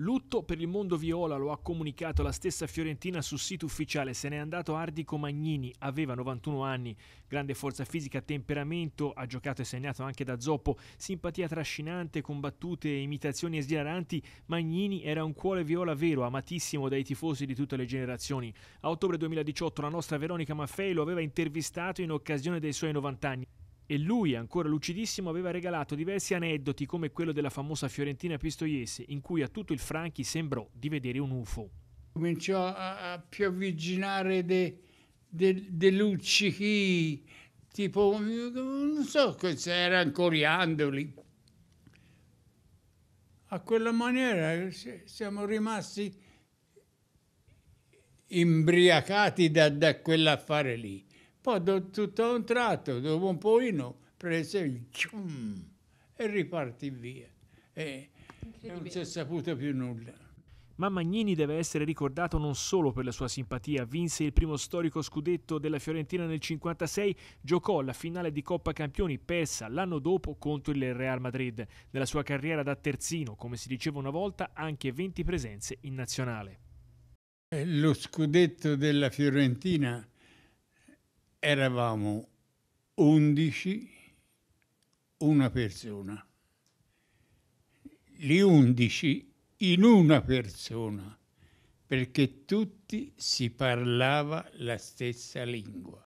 Lutto per il mondo viola, lo ha comunicato la stessa Fiorentina sul sito ufficiale, se n'è andato Ardico Magnini, aveva 91 anni, grande forza fisica, temperamento, ha giocato e segnato anche da zoppo, simpatia trascinante, combattute imitazioni esilaranti, Magnini era un cuore viola vero, amatissimo dai tifosi di tutte le generazioni. A ottobre 2018 la nostra Veronica Maffei lo aveva intervistato in occasione dei suoi 90 anni e lui, ancora lucidissimo, aveva regalato diversi aneddoti come quello della famosa Fiorentina Pistoiese, in cui a tutto il Franchi sembrò di vedere un UFO. Cominciò a, a più dei de, de luccichi, tipo, non so cosa erano coriandoli. A quella maniera siamo rimasti imbriacati da, da quell'affare lì. Poi tutto a un tratto, dopo un po'ino, prese il cium, e ripartì via. E non si è saputo più nulla ma Magnini deve essere ricordato non solo per la sua simpatia, vinse il primo storico scudetto della Fiorentina nel 1956, giocò la finale di Coppa Campioni persa l'anno dopo contro il Real Madrid. Nella sua carriera da terzino, come si diceva una volta, anche 20 presenze in nazionale. Eh, lo scudetto della Fiorentina eravamo 11, una persona. Gli 11 in una persona, perché tutti si parlava la stessa lingua.